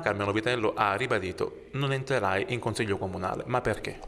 Carmelo Vitello ha ribadito non entrerai in consiglio comunale, ma perché?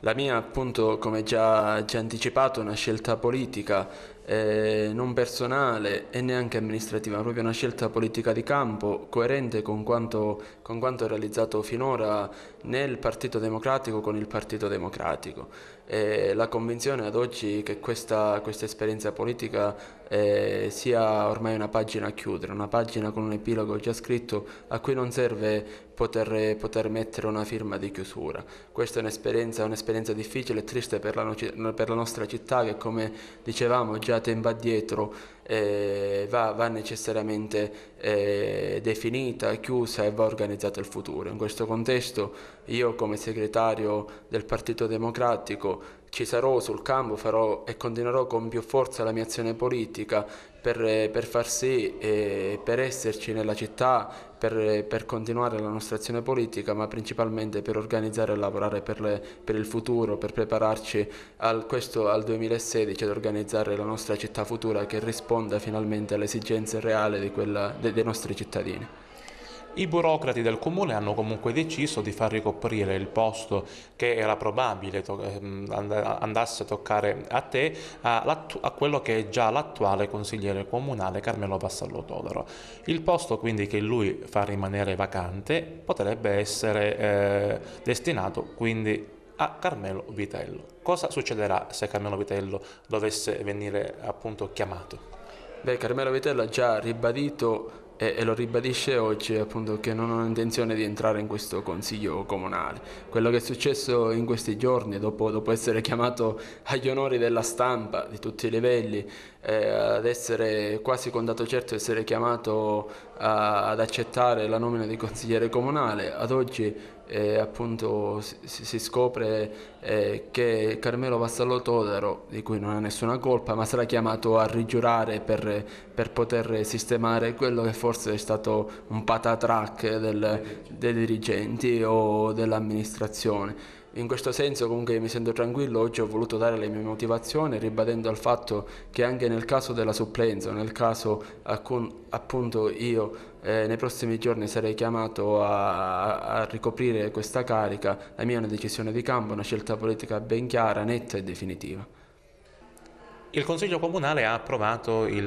La mia appunto, come già, già anticipato, è una scelta politica eh, non personale e neanche amministrativa, ma proprio una scelta politica di campo coerente con quanto, con quanto realizzato finora nel Partito Democratico con il Partito Democratico. E la convinzione ad oggi che questa, questa esperienza politica eh, sia ormai una pagina a chiudere, una pagina con un epilogo già scritto a cui non serve poter, poter mettere una firma di chiusura. Questa è un'esperienza, un'esperienza difficile e triste per la, per la nostra città che come dicevamo già tirata in va dietro eh, va, va, necessariamente eh, definita, chiusa e va organizzata il futuro. In questo contesto io come segretario del Partito Democratico ci sarò sul campo, farò e continuerò con più forza la mia azione politica per, per far sì, eh, per esserci nella città, per, per, continuare la nostra azione politica, ma principalmente per organizzare e lavorare per, le, per il futuro, per prepararci al, questo, al 2016 ad organizzare la nostra città futura che risponde risponda finalmente alle esigenze reali quella, de, dei nostri cittadini. I burocrati del comune hanno comunque deciso di far ricoprire il posto che era probabile to ehm, andasse a toccare a te a, a quello che è già l'attuale consigliere comunale Carmelo Vassallo Todaro. Il posto quindi che lui fa rimanere vacante potrebbe essere eh, destinato quindi a Carmelo Vitello. Cosa succederà se Carmelo Vitello dovesse venire appunto chiamato? Beh, Carmelo Vitello ha già ribadito e, e, lo ribadisce oggi appunto che non ho intenzione di entrare in questo consiglio comunale. Quello che è successo in questi giorni dopo, dopo essere chiamato agli onori della stampa di tutti i livelli eh, ad essere quasi con dato certo essere chiamato a, ad accettare la nomina di consigliere comunale. Ad oggi eh, appunto si, si scopre eh, che Carmelo Vassallo Todaro, di cui non ha nessuna colpa, ma sarà chiamato a rigiurare per, per poter sistemare quello che forse è stato un patatrack del, dei dirigenti o dell'amministrazione. In questo senso comunque mi sento tranquillo, oggi ho voluto dare le mie motivazioni ribadendo il fatto che anche nel caso della supplenza, nel caso appunto io eh, nei prossimi giorni sarei chiamato a, a ricoprire questa carica, la mia è una decisione di campo, una scelta politica ben chiara, netta e definitiva. Il Consiglio Comunale ha approvato il,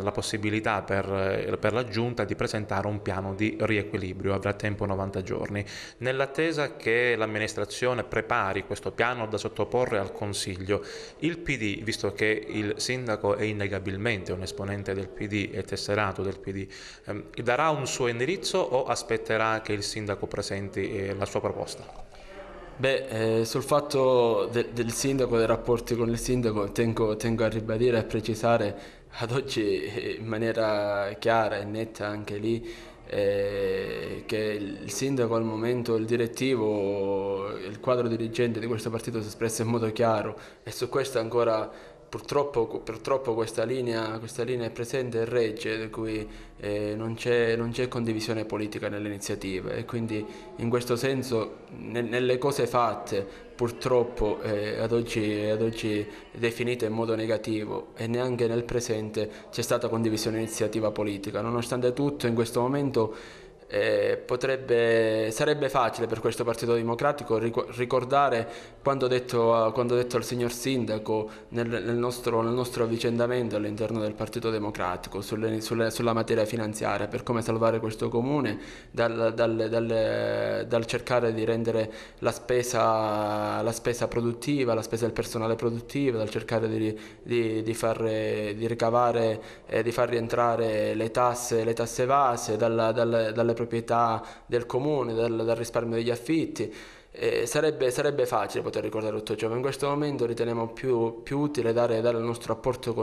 la possibilità per, per, la Giunta di presentare un piano di riequilibrio, avrà tempo 90 giorni. Nell'attesa che l'amministrazione prepari questo piano da sottoporre al Consiglio, il PD, visto che il sindaco è innegabilmente un esponente del PD e tesserato del PD, ehm, darà un suo indirizzo o aspetterà che il sindaco presenti eh, la sua proposta? Beh, eh, sul fatto de- del sindaco, dei rapporti con il sindaco, tengo, tengo a ribadire e precisare ad oggi eh, in maniera chiara e netta anche lì eh, che il sindaco al momento, il direttivo, il quadro dirigente di questo partito si è espresso in modo chiaro e su questo ancora Purtroppo, purtroppo questa, linea, questa, linea, è presente e regge, per cui eh, non, c'è, condivisione politica nelle iniziative e quindi in questo senso ne, nelle cose fatte purtroppo eh, ad, oggi, ad, oggi, definite in modo negativo e neanche nel presente c'è stata condivisione iniziativa politica. Nonostante tutto in questo momento eh, potrebbe, sarebbe facile per questo Partito Democratico ricordare quando detto, quando detto il signor Sindaco nel, nel, nostro, nel, nostro, avvicendamento all'interno del Partito Democratico sulle, sulle, sulla materia finanziaria, per come salvare questo Comune dal, dal, dal, dal cercare di rendere la spesa, la spesa, produttiva, la spesa del personale produttivo, dal cercare di, di, di, far, di ricavare, eh, di far rientrare le tasse, le tasse evase, dalle proprietà del comune, del, dal risparmio degli affitti eh, sarebbe, sarebbe, facile poter ricordare tutto ciò, ma in questo momento riteniamo più, più utile dare, dare, il nostro apporto,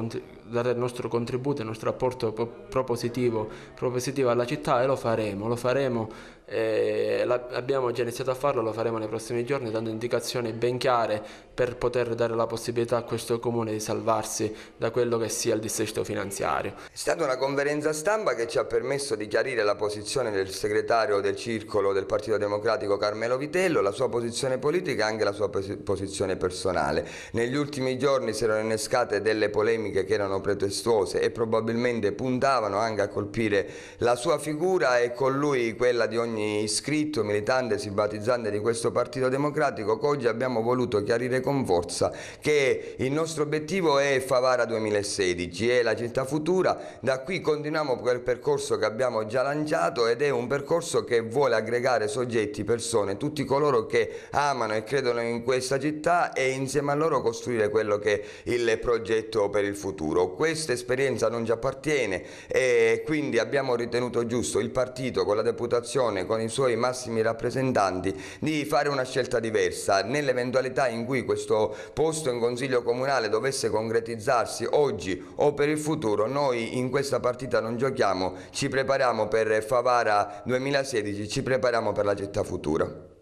dare il nostro contributo, il nostro apporto propositivo, propositivo alla città e lo faremo, lo faremo, eh, abbiamo già iniziato a farlo, lo faremo nei prossimi giorni, dando indicazioni ben chiare per poter dare la possibilità a questo comune di salvarsi da quello che sia il dissesto finanziario. È stata una conferenza stampa che ci ha permesso di chiarire la posizione del segretario del circolo del Partito Democratico Carmelo Vitello, la sua sua posizione politica e anche la sua posizione personale. Negli ultimi giorni si erano innescate delle polemiche che erano pretestuose e probabilmente puntavano anche a colpire la sua figura e con lui quella di ogni iscritto, militante, simpatizzante di questo Partito Democratico oggi abbiamo voluto chiarire con forza che il nostro obiettivo è Favara 2016, è la città futura, da qui continuiamo quel percorso che abbiamo già lanciato ed è un percorso che vuole aggregare soggetti, persone, tutti coloro che amano e credono in questa città e insieme a loro costruire quello che è il progetto per il futuro. Questa esperienza non ci appartiene e quindi abbiamo ritenuto giusto il partito con la deputazione, con i suoi massimi rappresentanti di fare una scelta diversa nell'eventualità in cui questo posto in consiglio comunale dovesse concretizzarsi oggi o per il futuro noi in questa partita non giochiamo, ci prepariamo per Favara 2016, ci prepariamo per la città futura.